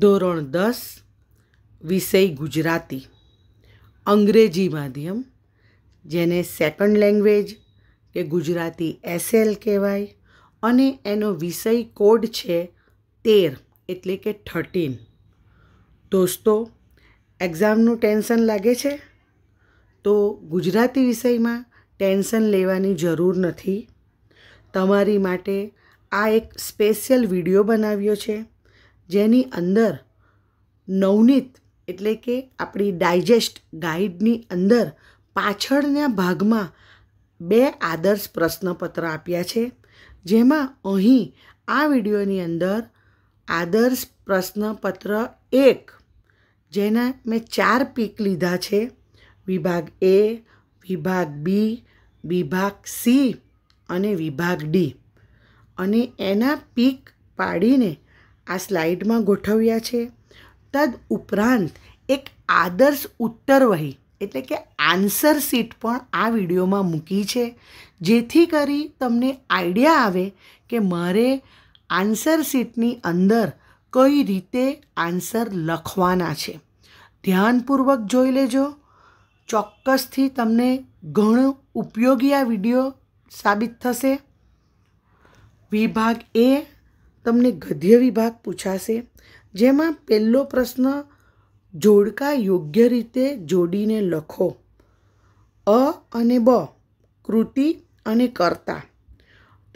ધોરણ દસ વિષય ગુજરાતી અંગ્રેજી માધ્યમ જેને સેકન્ડ લેંગ્વેજ કે ગુજરાતી એસએલ કહેવાય અને એનો વિષય કોડ છે તેર એટલે કે થર્ટીન દોસ્તો એક્ઝામનું ટેન્શન લાગે છે તો ગુજરાતી વિષયમાં ટેન્શન લેવાની જરૂર નથી તમારી માટે આ એક સ્પેશિયલ વિડીયો બનાવ્યો છે જેની અંદર નવનીત એટલે કે આપણી ડાયજેસ્ટ ગાઈડની અંદર પાછળના ભાગમાં બે આદર્શ પ્રશ્નપત્ર આપ્યા છે જેમાં અહીં આ વિડીયોની અંદર આદર્શ પ્રશ્નપત્ર એક જેના મેં ચાર પીક લીધા છે વિભાગ એ વિભાગ બી વિભાગ સી અને વિભાગ ડી અને એના પીક પાડીને આ સ્લાઇડમાં ગોઠવ્યા છે તદ ઉપરાંત એક આદર્શ ઉત્તર વહી એટલે કે આન્સર સીટ પણ આ વિડીયોમાં મૂકી છે જેથી કરી તમને આઈડિયા આવે કે મારે આન્સર સીટની અંદર કઈ રીતે આન્સર લખવાના છે ધ્યાનપૂર્વક જોઈ લેજો ચોક્કસથી તમને ઘણો ઉપયોગી આ વિડીયો સાબિત થશે વિભાગ એ તમને ગદ્ય વિભાગ પૂછાશે જેમાં પહેલો પ્રશ્ન જોડકા યોગ્ય રીતે જોડીને લખો અ અને બ કૃતિ અને કર્તા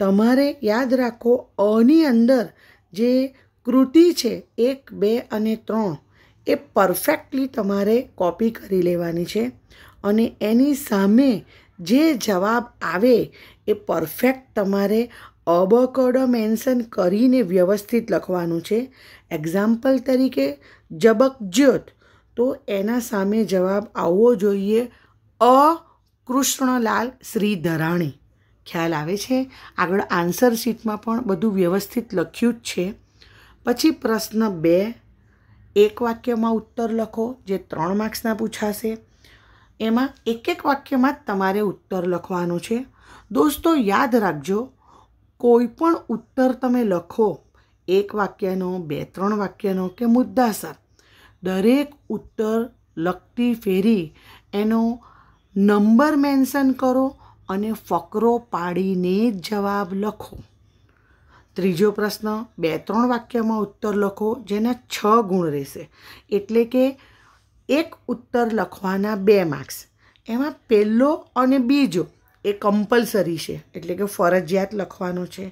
તમારે યાદ રાખો અની અંદર જે કૃતિ છે એક બે અને ત્રણ એ પરફેક્ટલી તમારે કોપી કરી લેવાની છે અને એની સામે જે જવાબ આવે એ પરફેક્ટ તમારે અબકોડો મેન્શન કરીને વ્યવસ્થિત લખવાનું છે એક્ઝામ્પલ તરીકે જબકજ્યોત તો એના સામે જવાબ આવવો જોઈએ અ કૃષ્ણલાલ શ્રી ધરાણી ખ્યાલ આવે છે આગળ આન્સર શીટમાં પણ બધું વ્યવસ્થિત લખ્યું જ છે પછી પ્રશ્ન બે એક વાક્યમાં ઉત્તર લખો જે ત્રણ માર્ક્સના પૂછાશે એમાં એક એક વાક્યમાં તમારે ઉત્તર લખવાનું છે દોસ્તો યાદ રાખજો કોઈ પણ ઉત્તર તમે લખો એક વાક્યનો બે ત્રણ વાક્યનો કે મુદ્દાસર દરેક ઉત્તર લખતી ફેરી એનો નંબર મેન્શન કરો અને ફકરો પાડીને જવાબ લખો ત્રીજો પ્રશ્ન બે ત્રણ વાક્યમાં ઉત્તર લખો જેના છ ગુણ રહેશે એટલે કે એક ઉત્તર લખવાના બે માર્ક્સ એમાં પહેલો અને બીજો એ કમ્પલસરી છે એટલે કે ફરજિયાત લખવાનો છે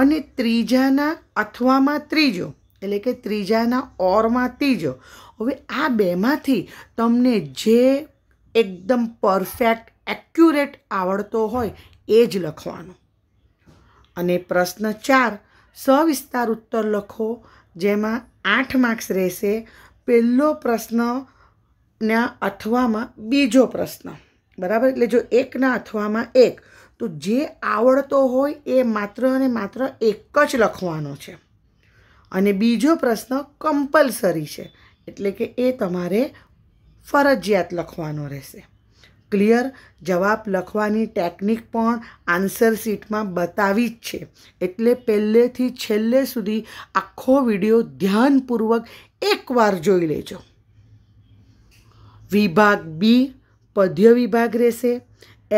અને ત્રીજાના અથવામાં ત્રીજો એટલે કે ત્રીજાના ઓરમાં ત્રીજો હવે આ બેમાંથી તમને જે એકદમ પરફેક્ટ એક્યુરેટ આવડતો હોય એ જ લખવાનો અને પ્રશ્ન ચાર સવિસ્તાર ઉત્તર લખો જેમાં આઠ માર્ક્સ રહેશે પહેલો પ્રશ્નના અથવામાં બીજો પ્રશ્ન બરાબર એટલે જો એકના અથવામાં એક તો જે આવડતો હોય એ માત્ર અને માત્ર એક જ લખવાનો છે અને બીજો પ્રશ્ન કમ્પલસરી છે એટલે કે એ તમારે ફરજિયાત લખવાનો રહેશે ક્લિયર જવાબ લખવાની ટેકનિક પણ આન્સર શીટમાં બતાવી જ છે એટલે પહેલેથી છેલ્લે સુધી આખો વિડીયો ધ્યાનપૂર્વક એકવાર જોઈ લેજો વિભાગ બી પદ્ય વિભાગ રહેશે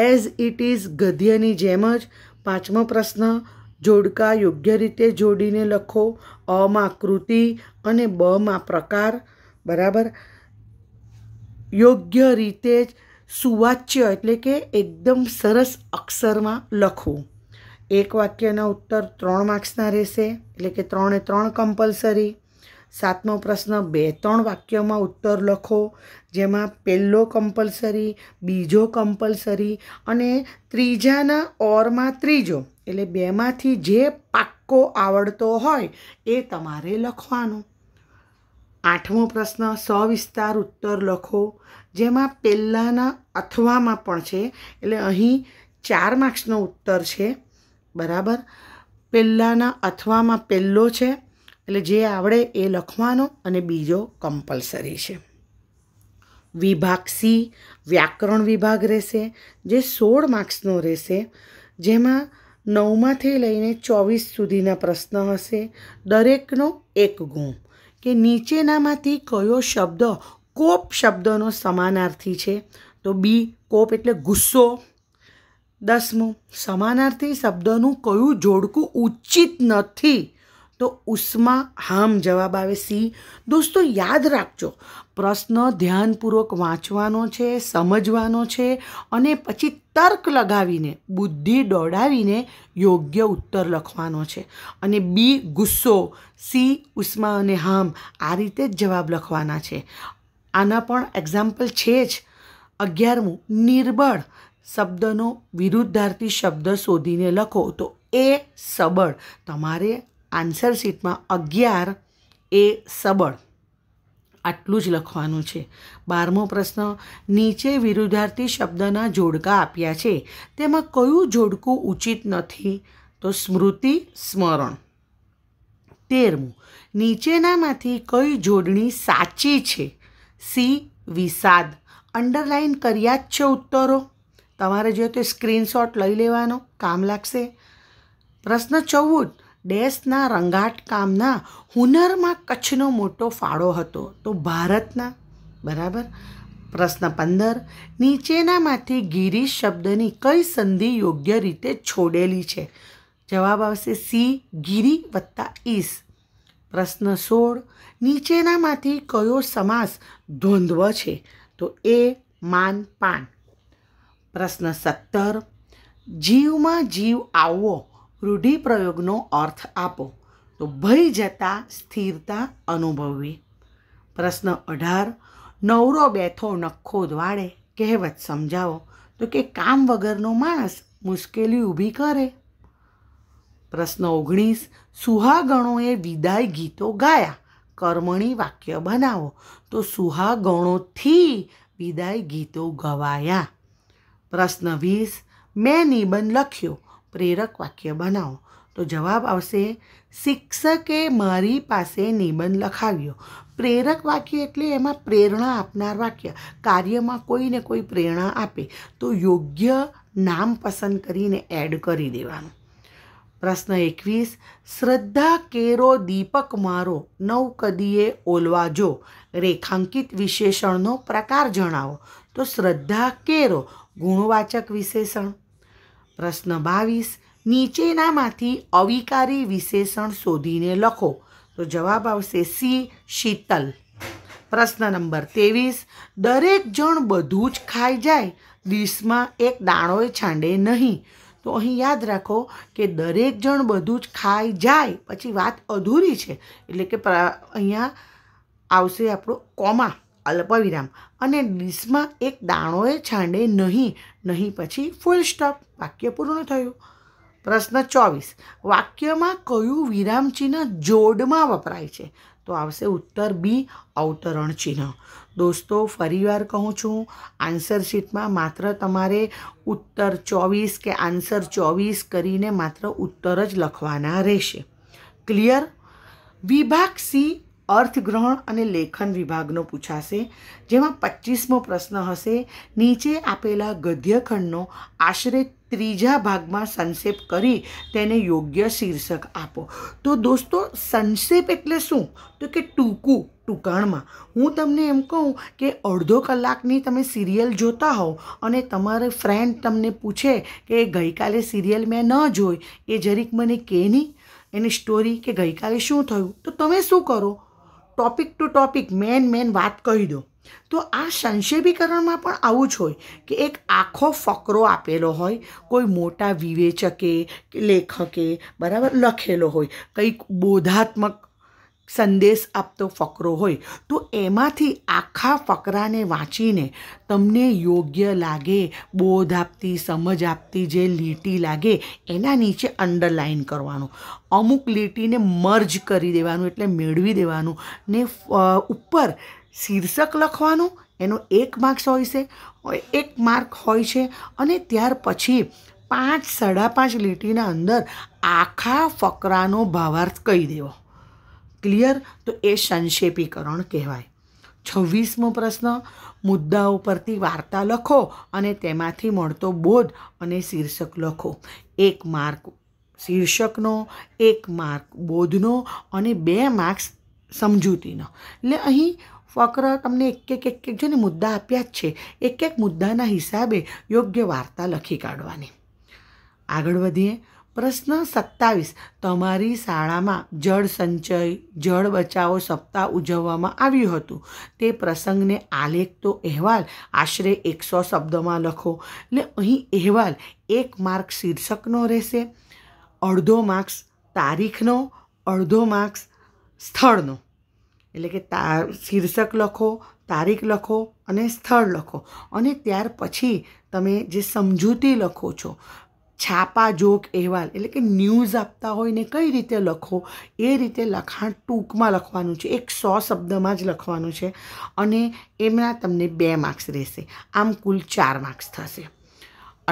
એઝ ઇટ ઇઝ ગદ્યની જેમ જ પાંચમો પ્રશ્ન જોડકા યોગ્ય રીતે જોડીને લખો અમાં કૃતિ અને બમાં પ્રકાર બરાબર યોગ્ય રીતે જ સુવાચ્ય એટલે કે એકદમ સરસ અક્ષરમાં લખવું એક વાક્યના ઉત્તર ત્રણ માર્ક્સના રહેશે એટલે કે ત્રણે ત્રણ કમ્પલસરી સાતમો પ્રશ્ન બે ત્રણ વાક્યમાં ઉત્તર લખો જેમાં પહેલો કમ્પલસરી બીજો કમ્પલસરી અને ત્રીજાના ઓરમાં ત્રીજો એટલે બેમાંથી જે પાક્કો આવડતો હોય એ તમારે લખવાનો આઠમો પ્રશ્ન સવિસ્તાર ઉત્તર લખો જેમાં પહેલાંના અથવામાં પણ છે એટલે અહીં ચાર માર્ક્સનો ઉત્તર છે બરાબર પહેલાંના અથવામાં પહેલો છે એટલે જે આવડે એ લખવાનો અને બીજો કમ્પલસરી છે વિભાગ સી વ્યાકરણ વિભાગ રહેશે જે સોળ માર્ક્સનો રહેશે જેમાં નવમાંથી લઈને ચોવીસ સુધીના પ્રશ્ન હશે દરેકનો એક ગુણ કે નીચેનામાંથી કયો શબ્દ કોપ શબ્દનો સમાનાર્થી છે તો બી કોપ એટલે ગુસ્સો દસમું સમાનાર્થી શબ્દનું કયું જોડકું ઉચિત નથી તો ઉષ્મા હામ જવાબ આવે સી દોસ્તો યાદ રાખજો પ્રશ્ન ધ્યાનપૂર્વક વાંચવાનો છે સમજવાનો છે અને પછી તર્ક લગાવીને બુદ્ધિ દોડાવીને યોગ્ય ઉત્તર લખવાનો છે અને બી ગુસ્સો સી ઉષ્મા અને હામ આ રીતે જ જવાબ લખવાના છે આના પણ એક્ઝામ્પલ છે જ અગિયારમું નિર્બળ શબ્દનો વિરુદ્ધાર્થી શબ્દ શોધીને લખો તો એ સબળ તમારે આન્સર શીટમાં અગિયાર એ સબળ આટલું જ લખવાનું છે બારમો પ્રશ્ન નીચે વિરુદ્ધાર્થી શબ્દના જોડકા આપ્યા છે તેમાં કયું જોડકું ઉચિત નથી તો સ્મૃતિ સ્મરણ તેરમું નીચેનામાંથી કઈ જોડણી સાચી છે સી વિષાદ અંડરલાઇન કર્યા જ છે ઉત્તરો તમારે જોઈએ તો સ્ક્રીનશોટ લઈ લેવાનો કામ લાગશે પ્રશ્ન ચૌદ દેશના રંગાટકામના હુનરમાં કચ્છનો મોટો ફાળો હતો તો ભારતના બરાબર પ્રશ્ન પંદર નીચેનામાંથી ગિરીશ શબ્દની કઈ સંધિ યોગ્ય રીતે છોડેલી છે જવાબ આવશે સી ગિરી વત્તા ઈસ પ્રશ્ન સોળ નીચેનામાંથી કયો સમાસ દ્વંદ્વ છે તો એ માન પાન પ્રશ્ન સત્તર જીવમાં જીવ આવવો રૂઢિપ્રયોગનો અર્થ આપો તો ભય જતા સ્થિરતા અનુભવવી પ્રશ્ન અઢાર નવરો બેઠો નખો દ્વાડે કહેવત સમજાવો તો કે કામ વગરનો માણસ મુશ્કેલી ઊભી કરે પ્રશ્ન ઓગણીસ સુહાગણોએ વિદાય ગીતો ગાયા કર્મણી વાક્ય બનાવો તો સુહાગણોથી વિદાય ગીતો ગવાયા પ્રશ્ન વીસ મેં નિબંધ લખ્યો પ્રેરક વાક્ય બનાવો તો જવાબ આવશે શિક્ષકે મારી પાસે નિબંધ લખાવ્યો પ્રેરક વાક્ય એટલે એમાં પ્રેરણા આપનાર વાક્ય કાર્યમાં કોઈને કોઈ પ્રેરણા આપે તો યોગ્ય નામ પસંદ કરીને એડ કરી દેવાનું પ્રશ્ન એકવીસ શ્રદ્ધા કેરો દીપક મારો નવ કદીએ ઓલવાજો રેખાંકિત વિશેષણનો પ્રકાર જણાવો તો શ્રદ્ધા કેરો ગુણવાચક વિશેષણ પ્રશ્ન બાવીસ નીચેનામાંથી અવિકારી વિશેષણ શોધીને લખો તો જવાબ આવશે સી શીતલ પ્રશ્ન નંબર ત્રેવીસ દરેક જણ બધું જ ખાઈ જાય ડીશમાં એક દાણોય છાંડે નહીં તો અહીં યાદ રાખો કે દરેક જણ બધું જ ખાઈ જાય પછી વાત અધૂરી છે એટલે કે અહીંયા આવશે આપણું કોમા અલ્પવિરામ અને ડીશમાં એક દાણોએ છાંડે નહીં નહીં પછી ફૂલ સ્ટોપ વાક્ય પૂર્ણ થયું પ્રશ્ન ચોવીસ વાક્યમાં કયું વિરામ ચિહ્ન જોડમાં વપરાય છે તો આવશે ઉત્તર બી અવતરણ ચિહ્ન દોસ્તો ફરીવાર કહું છું આન્સર શીટમાં માત્ર તમારે ઉત્તર ચોવીસ કે આન્સર ચોવીસ કરીને માત્ર ઉત્તર જ લખવાના રહેશે ક્લિયર વિભાગ સી અર્થગ્રહણ અને લેખન વિભાગનો પૂછાશે જેમાં પચીસમો પ્રશ્ન હશે નીચે આપેલા ગદ્યખંડનો આશરે ત્રીજા ભાગમાં સંક્ષેપ કરી તેને યોગ્ય શીર્ષક આપો તો દોસ્તો સંક્ષેપ એટલે શું તો કે ટૂંકું ટૂંકાણમાં હું તમને એમ કહું કે અડધો કલાકની તમે સિરિયલ જોતા હોવ અને તમારો ફ્રેન્ડ તમને પૂછે કે ગઈકાલે સિરિયલ મેં ન જોઈ એ જરીક મને કે નહીં એની સ્ટોરી કે ગઈકાલે શું થયું તો તમે શું કરો ટોપિક ટુ ટોપિક મેન મેન વાત કહી દો તો આ સંક્ષેપીકરણમાં પણ આવું જ હોય કે એક આખો ફકરો આપેલો હોય કોઈ મોટા વિવેચકે લેખકે બરાબર લખેલો હોય કંઈક બોધાત્મક સંદેશ આપતો ફકરો હોય તો એમાંથી આખા ફકરાને વાંચીને તમને યોગ્ય લાગે બોધ આપતી સમજ આપતી જે લીટી લાગે એના નીચે અંડરલાઇન કરવાનું અમુક લીટીને મર્જ કરી દેવાનું એટલે મેળવી દેવાનું ને ઉપર શીર્ષક લખવાનું એનો એક માર્ક્સ હોય છે એક માર્ક હોય છે અને ત્યાર પછી પાંચ સાડા પાંચ લીટીના અંદર આખા ફકરાનો ભાવાર્થ કહી દેવો ક્લિયર તો એ સંક્ષેપીકરણ કહેવાય છવ્વીસમો પ્રશ્ન મુદ્દાઓ પરથી વાર્તા લખો અને તેમાંથી મળતો બોધ અને શીર્ષક લખો એક માર્ક શીર્ષકનો એક માર્ક બોધનો અને બે માર્ક્સ સમજૂતીનો એટલે અહીં ફક્ર તમને એક એક એક એક છે ને મુદ્દા આપ્યા જ છે એક એક મુદ્દાના હિસાબે યોગ્ય વાર્તા લખી કાઢવાની આગળ વધીએ પ્રશ્ન સત્તાવીસ તમારી શાળામાં જળ સંચય જળ બચાવો સપ્તાહ ઉજવવામાં આવ્યું હતું તે પ્રસંગને આલેખતો અહેવાલ આશરે એકસો શબ્દમાં લખો એટલે અહીં અહેવાલ એક માર્ક શીર્ષકનો રહેશે અડધો માર્ક્સ તારીખનો અડધો માર્ક્સ સ્થળનો એટલે કે તા શીર્ષક લખો તારીખ લખો અને સ્થળ લખો અને ત્યાર પછી તમે જે સમજૂતી લખો છો છાપા જોક અહેવાલ એટલે કે ન્યૂઝ આપતા હોય ને કઈ રીતે લખો એ રીતે લખાણ ટૂંકમાં લખવાનું છે એક સો શબ્દમાં જ લખવાનું છે અને એમના તમને બે માર્ક્સ રહેશે આમ કુલ ચાર માર્ક્સ થશે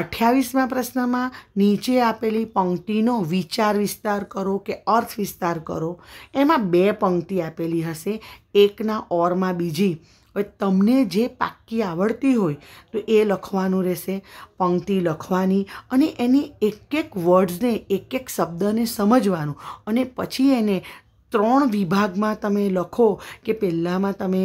અઠ્યાવીસમાં પ્રશ્નમાં નીચે આપેલી પંક્તિનો વિચાર વિસ્તાર કરો કે અર્થ વિસ્તાર કરો એમાં બે પંક્તિ આપેલી હશે એકના ઓરમાં બીજી હવે તમને જે પાક્કી આવડતી હોય તો એ લખવાનું રહેશે પંક્તિ લખવાની અને એની એક એક વર્ડ્સને એક એક શબ્દને સમજવાનું અને પછી એને ત્રણ વિભાગમાં તમે લખો કે પહેલાંમાં તમે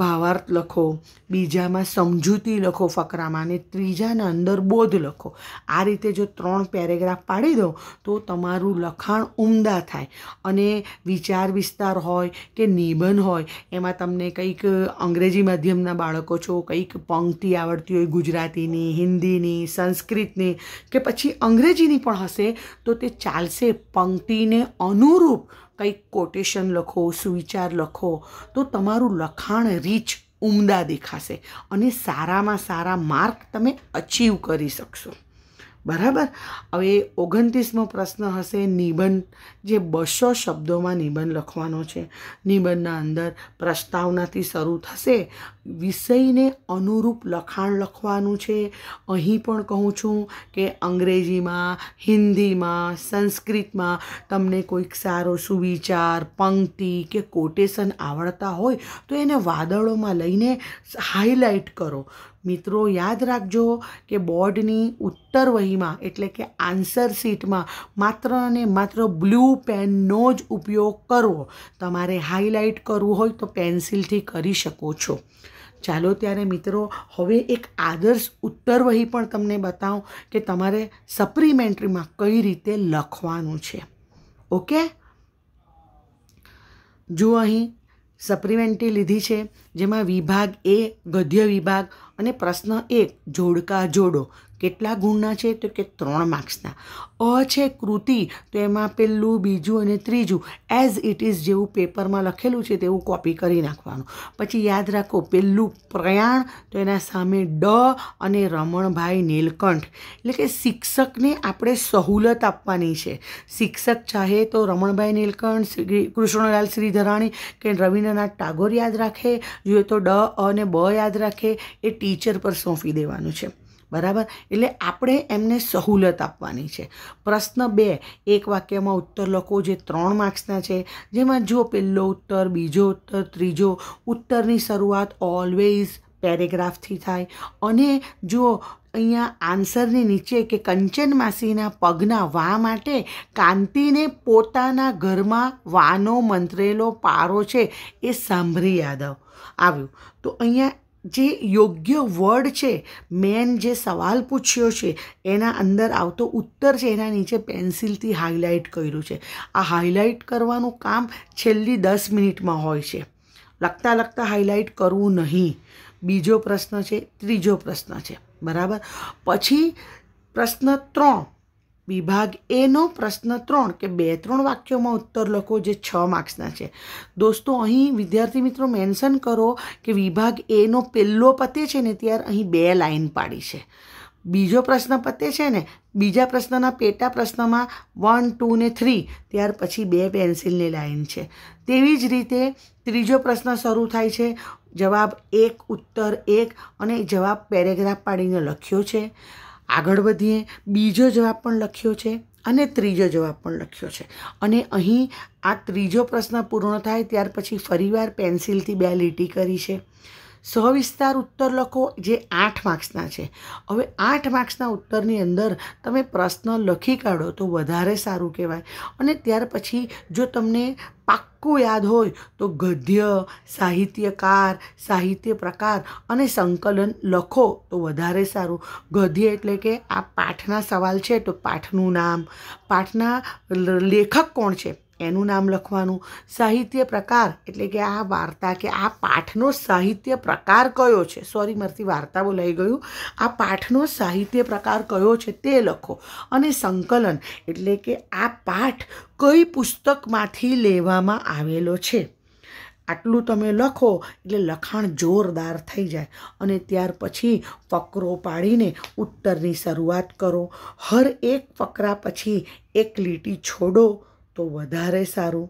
ભાવાર્થ લખો બીજામાં સમજૂતી લખો ફકરામાં અને ત્રીજાના અંદર બોધ લખો આ રીતે જો ત્રણ પેરેગ્રાફ પાડી દો તો તમારું લખાણ ઉમદા થાય અને વિચાર વિસ્તાર હોય કે નિબંધ હોય એમાં તમને કંઈક અંગ્રેજી માધ્યમના બાળકો છો કંઈક પંક્તિ આવડતી હોય ગુજરાતીની હિન્દીની સંસ્કૃતની કે પછી અંગ્રેજીની પણ હશે તો તે ચાલશે પંક્તિને અનુરૂપ કંઈક કોટેશન લખો સુવિચાર લખો તો તમારું લખાણ રીચ ઉમદા દેખાશે અને સારામાં સારા માર્ક તમે અચીવ કરી શકશો બરાબર હવે ઓગણત્રીસમો પ્રશ્ન હશે નિબંધ જે બસો શબ્દોમાં નિબંધ લખવાનો છે નિબંધના અંદર પ્રસ્તાવનાથી શરૂ થશે વિષયને અનુરૂપ લખાણ લખવાનું છે અહીં પણ કહું છું કે અંગ્રેજીમાં હિન્દીમાં સંસ્કૃતમાં તમને કોઈક સારો સુવિચાર પંક્તિ કે કોટેશન આવડતા હોય તો એને વાદળોમાં લઈને હાઇલાઇટ કરો મિત્રો યાદ રાખજો કે બોર્ડની ઉત્તર વહીમાં એટલે કે આન્સર શીટમાં માત્ર અને માત્ર બ્લુ પેનનો જ ઉપયોગ કરવો તમારે હાઇલાઇટ કરવું હોય તો પેન્સિલથી કરી શકો છો ચાલો ત્યારે મિત્રો હવે એક આદર્શ ઉત્તર વહી પણ તમને બતાવું કે તમારે સપ્લિમેન્ટરીમાં કઈ રીતે લખવાનું છે ઓકે જો અહીં સપ્લિમેન્ટરી લીધી છે જેમાં વિભાગ એ ગદ્ય વિભાગ અને પ્રશ્ન એક જોડકા જોડો કેટલા ગુણના છે તો કે ત્રણ માર્ક્સના અ છે કૃતિ તો એમાં પેલું બીજું અને ત્રીજું એઝ ઇટ ઇઝ જેવું પેપરમાં લખેલું છે તેવું કોપી કરી નાખવાનું પછી યાદ રાખો પહેલું પ્રયાણ તો એના સામે ડ અને રમણભાઈ નીલકંઠ એટલે કે શિક્ષકને આપણે સહુલત આપવાની છે શિક્ષક ચાહે તો રમણભાઈ નીલકંઠ કૃષ્ણલાલ શ્રીધરાણી કે રવીન્દ્રનાથ ટાગોર યાદ રાખે જોઈએ તો ડ અને બ યાદ રાખે એ ટીચર પર સોંપી દેવાનું છે બરાબર એટલે આપણે એમને સહુલત આપવાની છે પ્રશ્ન બે એક વાક્યમાં ઉત્તર લખો જે ત્રણ માર્ક્સના છે જેમાં જો પહેલો ઉત્તર બીજો ઉત્તર ત્રીજો ઉત્તરની શરૂઆત ઓલવેઝ પેરેગ્રાફથી થાય અને જો અહીંયા આન્સરની નીચે કે કંચન માસીના પગના વા માટે કાંતિને પોતાના ઘરમાં વાનો મંત્રેલો પારો છે એ સાંભળી યાદવ આવ્યું તો અહીંયા જે યોગ્ય વર્ડ છે મેન જે સવાલ પૂછ્યો છે એના અંદર આવતો ઉત્તર છે એના નીચે પેન્સિલથી હાઇલાઇટ કર્યું છે આ હાઇલાઇટ કરવાનું કામ છેલ્લી દસ મિનિટમાં હોય છે લખતા લખતા હાઇલાઇટ કરવું નહીં બીજો પ્રશ્ન છે ત્રીજો પ્રશ્ન છે બરાબર પછી પ્રશ્ન ત્રણ વિભાગ એનો પ્રશ્ન ત્રણ કે બે ત્રણ વાક્યોમાં ઉત્તર લખો જે છ માર્ક્સના છે દોસ્તો અહીં વિદ્યાર્થી મિત્રો મેન્શન કરો કે વિભાગ એનો પહેલો પતે છે ને ત્યારે અહીં બે લાઇન પાડી છે બીજો પ્રશ્ન પતે છે ને બીજા પ્રશ્નના પેટા પ્રશ્નમાં વન ટુ ને થ્રી ત્યાર પછી બે પેન્સિલની લાઇન છે તેવી જ રીતે ત્રીજો પ્રશ્ન શરૂ થાય છે જવાબ એક ઉત્તર એક અને જવાબ પેરેગ્રાફ પાડીને લખ્યો છે આગળ વધીએ બીજો જવાબ પણ લખ્યો છે અને ત્રીજો જવાબ પણ લખ્યો છે અને અહીં આ ત્રીજો પ્રશ્ન પૂર્ણ થાય ત્યાર પછી ફરીવાર પેન્સિલથી બે લીટી કરી છે સહવિસ્તાર ઉત્તર લખો જે આઠ માર્ક્સના છે હવે આઠ માર્ક્સના ઉત્તરની અંદર તમે પ્રશ્ન લખી કાઢો તો વધારે સારું કહેવાય અને ત્યાર પછી જો તમને પાક્કું યાદ હોય તો ગદ્ય સાહિત્યકાર સાહિત્ય પ્રકાર અને સંકલન લખો તો વધારે સારું ગદ્ય એટલે કે આ પાઠના સવાલ છે તો પાઠનું નામ પાઠના લેખક કોણ છે એનું નામ લખવાનું સાહિત્ય પ્રકાર એટલે કે આ વાર્તા કે આ પાઠનો સાહિત્ય પ્રકાર કયો છે સોરી મારથી વાર્તા બોલાઈ ગયું આ પાઠનો સાહિત્ય પ્રકાર કયો છે તે લખો અને સંકલન એટલે કે આ પાઠ કઈ પુસ્તકમાંથી લેવામાં આવેલો છે આટલું તમે લખો એટલે લખાણ જોરદાર થઈ જાય અને ત્યાર પછી ફકરો પાડીને ઉત્તરની શરૂઆત કરો હર એક ફકરા પછી એક લીટી છોડો તો વધારે સારું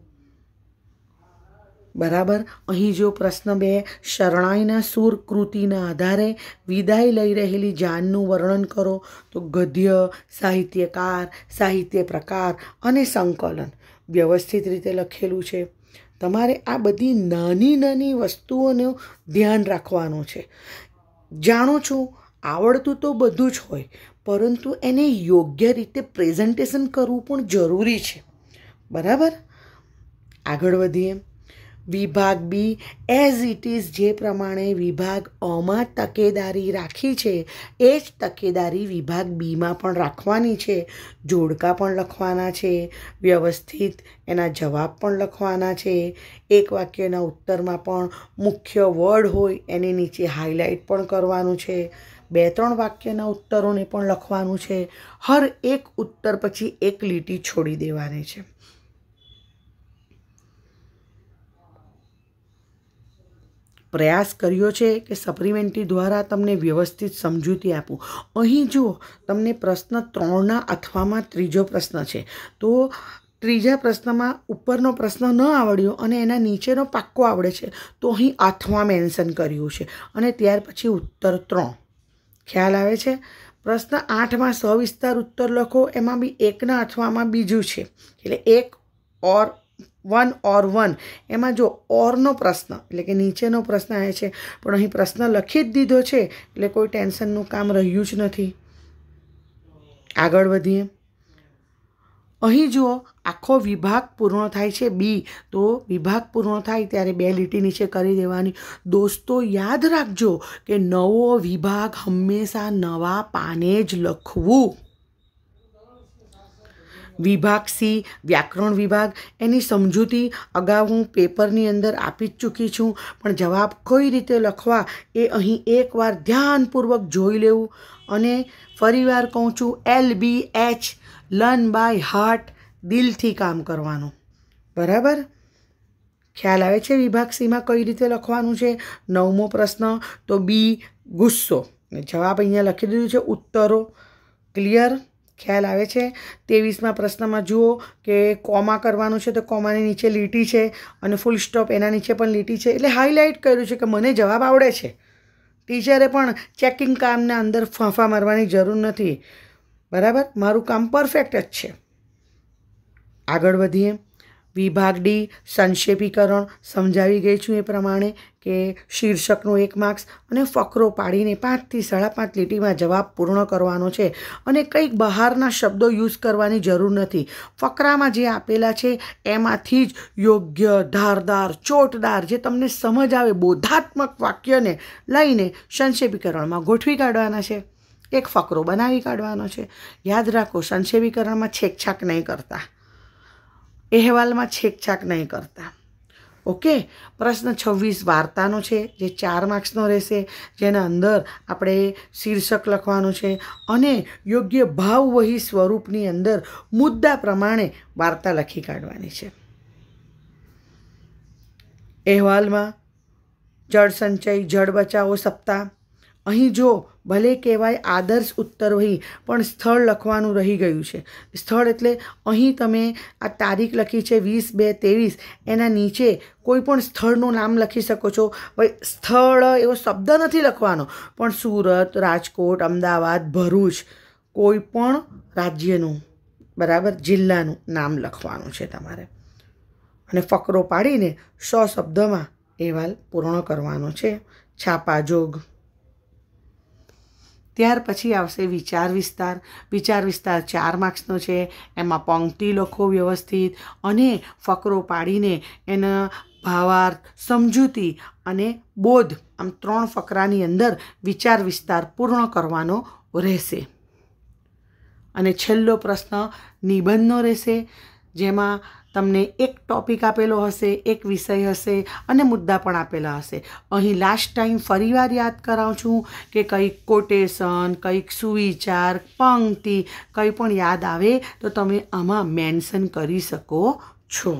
બરાબર અહીં જો પ્રશ્ન બે શરણાઈના સૂર કૃતિના આધારે વિદાય લઈ રહેલી જાનનું વર્ણન કરો તો ગદ્ય સાહિત્યકાર સાહિત્ય પ્રકાર અને સંકલન વ્યવસ્થિત રીતે લખેલું છે તમારે આ બધી નાની નાની વસ્તુઓનું ધ્યાન રાખવાનું છે જાણો છો આવડતું તો બધું જ હોય પરંતુ એને યોગ્ય રીતે પ્રેઝન્ટેશન કરવું પણ જરૂરી છે બરાબર આગળ વધીએ વિભાગ બી એઝ ઇટ ઇઝ જે પ્રમાણે વિભાગ અમાં તકેદારી રાખી છે એ જ તકેદારી વિભાગ બીમાં પણ રાખવાની છે જોડકા પણ લખવાના છે વ્યવસ્થિત એના જવાબ પણ લખવાના છે એક વાક્યના ઉત્તરમાં પણ મુખ્ય વર્ડ હોય એની નીચે હાઇલાઇટ પણ કરવાનું છે બે ત્રણ વાક્યના ઉત્તરોને પણ લખવાનું છે હર એક ઉત્તર પછી એક લીટી છોડી દેવાની છે પ્રયાસ કર્યો છે કે સપ્લિમેન્ટરી દ્વારા તમને વ્યવસ્થિત સમજૂતી આપું અહીં જુઓ તમને પ્રશ્ન ત્રણના અથવામાં ત્રીજો પ્રશ્ન છે તો ત્રીજા પ્રશ્નમાં ઉપરનો પ્રશ્ન ન આવડ્યો અને એના નીચેનો પાક્કો આવડે છે તો અહીં અથવા મેન્શન કર્યું છે અને ત્યાર પછી ઉત્તર ત્રણ ખ્યાલ આવે છે પ્રશ્ન આઠમાં સવિસ્તાર ઉત્તર લખો એમાં બી એકના અથવામાં બીજું છે એટલે એક ઓર વન ઓર વન એમાં જો ઓરનો પ્રશ્ન એટલે કે નીચેનો પ્રશ્ન આવે છે પણ અહીં પ્રશ્ન લખી જ દીધો છે એટલે કોઈ ટેન્શનનું કામ રહ્યું જ નથી આગળ વધીએ અહીં જુઓ આખો વિભાગ પૂર્ણ થાય છે બી તો વિભાગ પૂર્ણ થાય ત્યારે બે લીટી નીચે કરી દેવાની દોસ્તો યાદ રાખજો કે નવો વિભાગ હંમેશા નવા પાને જ લખવું વિભાગ સી વ્યાકરણ વિભાગ એની સમજૂતી અગાઉ હું પેપરની અંદર આપી જ ચૂકી છું પણ જવાબ કઈ રીતે લખવા એ અહીં એકવાર ધ્યાનપૂર્વક જોઈ લેવું અને ફરીવાર કહું છું L B H learn by heart દિલથી કામ કરવાનું બરાબર ખ્યાલ આવે છે વિભાગ સીમાં કઈ રીતે લખવાનું છે નવમો પ્રશ્ન તો બી ગુસ્સો જવાબ અહીંયા લખી દીધું છે ઉત્તરો ક્લિયર ખ્યાલ આવે છે ત્રેવીસમાં પ્રશ્નમાં જુઓ કે કોમા કરવાનું છે તો કોમાની નીચે લીટી છે અને ફૂલ સ્ટોપ એના નીચે પણ લીટી છે એટલે હાઇલાઇટ કર્યું છે કે મને જવાબ આવડે છે ટીચરે પણ ચેકિંગ કામના અંદર ફાંફા મારવાની જરૂર નથી બરાબર મારું કામ પરફેક્ટ જ છે આગળ વધીએ વિભાગ ડી સંક્ષેપીકરણ સમજાવી ગઈ છું એ પ્રમાણે કે શીર્ષકનું એક માર્ક્સ અને ફકરો પાડીને પાંચથી સાડા પાંચ લીટીમાં જવાબ પૂર્ણ કરવાનો છે અને કંઈક બહારના શબ્દો યુઝ કરવાની જરૂર નથી ફકરામાં જે આપેલા છે એમાંથી જ યોગ્ય ધારદાર ચોટદાર જે તમને સમજ આવે બોધાત્મક વાક્યને લઈને સંક્ષેપીકરણમાં ગોઠવી કાઢવાના છે એક ફકરો બનાવી કાઢવાનો છે યાદ રાખો સંક્ષેપીકરણમાં છેકછાક નહીં કરતા અહેવાલમાં છેકછાક નહીં કરતા ઓકે પ્રશ્ન છવ્વીસ વાર્તાનો છે જે ચાર માર્ક્સનો રહેશે જેના અંદર આપણે શીર્ષક લખવાનું છે અને યોગ્ય ભાવવહી સ્વરૂપની અંદર મુદ્દા પ્રમાણે વાર્તા લખી કાઢવાની છે અહેવાલમાં જળ સંચય જળ બચાવો સપ્તાહ અહીં જો ભલે કહેવાય આદર્શ ઉત્તર વહી પણ સ્થળ લખવાનું રહી ગયું છે સ્થળ એટલે અહીં તમે આ તારીખ લખી છે વીસ બે ત્રેવીસ એના નીચે કોઈ પણ સ્થળનું નામ લખી શકો છો ભાઈ સ્થળ એવો શબ્દ નથી લખવાનો પણ સુરત રાજકોટ અમદાવાદ ભરૂચ કોઈ પણ રાજ્યનું બરાબર જિલ્લાનું નામ લખવાનું છે તમારે અને ફકરો પાડીને સો શબ્દમાં અહેવાલ પૂર્ણ કરવાનો છે છાપાજોગ ત્યાર પછી આવશે વિચાર વિસ્તાર વિચાર વિસ્તાર ચાર માર્ક્સનો છે એમાં પંક્તિ લખો વ્યવસ્થિત અને ફકરો પાડીને એના ભાવાર્થ સમજૂતી અને બોધ આમ ત્રણ ફકરાની અંદર વિચાર વિસ્તાર પૂર્ણ કરવાનો રહેશે અને છેલ્લો પ્રશ્ન નિબંધનો રહેશે જેમાં તમને એક ટૉપિક આપેલો હશે એક વિષય હશે અને મુદ્દા પણ આપેલા હશે અહીં લાસ્ટ ટાઈમ ફરીવાર યાદ કરાવું છું કે કંઈક કોટેશન કંઈક સુવિચાર પંક્તિ કંઈ પણ યાદ આવે તો તમે આમાં મેન્શન કરી શકો છો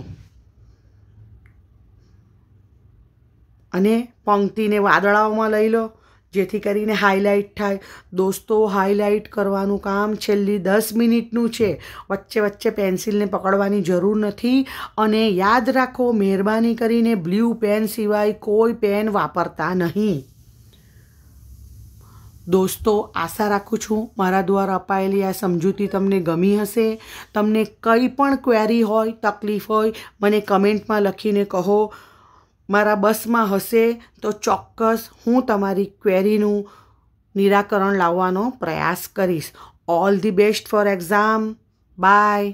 અને પંક્તિને વાદળાઓમાં લઈ લો જેથી કરીને હાઇલાઇટ થાય દોસ્તો હાઇલાઇટ કરવાનું કામ છેલ્લી દસ મિનિટનું છે વચ્ચે વચ્ચે પેન્સિલને પકડવાની જરૂર નથી અને યાદ રાખો મહેરબાની કરીને બ્લ્યુ પેન સિવાય કોઈ પેન વાપરતા નહીં દોસ્તો આશા રાખું છું મારા દ્વારા અપાયેલી આ સમજૂતી તમને ગમી હશે તમને કંઈ પણ ક્વેરી હોય તકલીફ હોય મને કમેન્ટમાં લખીને કહો મારા બસમાં હશે તો ચોક્કસ હું તમારી ક્વેરીનું નિરાકરણ લાવવાનો પ્રયાસ કરીશ all the best for exam by